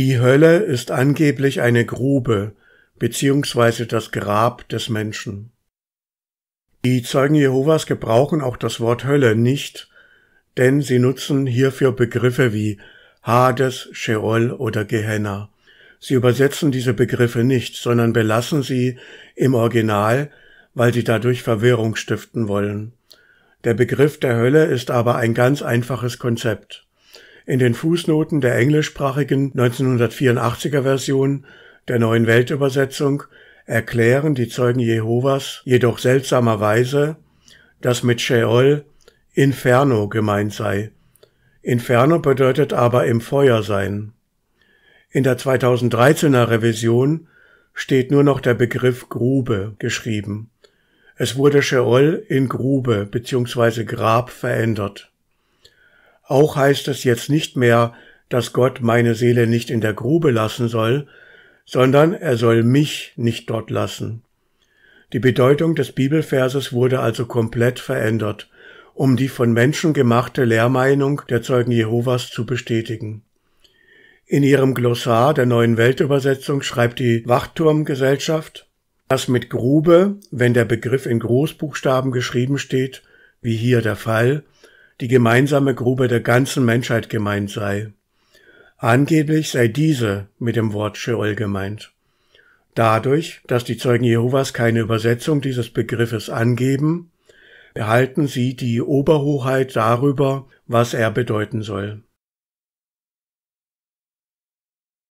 Die Hölle ist angeblich eine Grube beziehungsweise das Grab des Menschen. Die Zeugen Jehovas gebrauchen auch das Wort Hölle nicht, denn sie nutzen hierfür Begriffe wie Hades, Sheol oder Gehenna. Sie übersetzen diese Begriffe nicht, sondern belassen sie im Original, weil sie dadurch Verwirrung stiften wollen. Der Begriff der Hölle ist aber ein ganz einfaches Konzept. In den Fußnoten der englischsprachigen 1984er Version der Neuen Weltübersetzung erklären die Zeugen Jehovas jedoch seltsamerweise, dass mit Sheol Inferno gemeint sei. Inferno bedeutet aber im Feuer sein. In der 2013er Revision steht nur noch der Begriff Grube geschrieben. Es wurde Sheol in Grube bzw. Grab verändert auch heißt es jetzt nicht mehr, dass Gott meine Seele nicht in der Grube lassen soll, sondern er soll mich nicht dort lassen. Die Bedeutung des Bibelverses wurde also komplett verändert, um die von Menschen gemachte Lehrmeinung der Zeugen Jehovas zu bestätigen. In ihrem Glossar der neuen Weltübersetzung schreibt die Wachturmgesellschaft, dass mit Grube, wenn der Begriff in Großbuchstaben geschrieben steht, wie hier der Fall, die gemeinsame Grube der ganzen Menschheit gemeint sei. Angeblich sei diese mit dem Wort Sheol gemeint. Dadurch, dass die Zeugen Jehovas keine Übersetzung dieses Begriffes angeben, behalten sie die Oberhoheit darüber, was er bedeuten soll.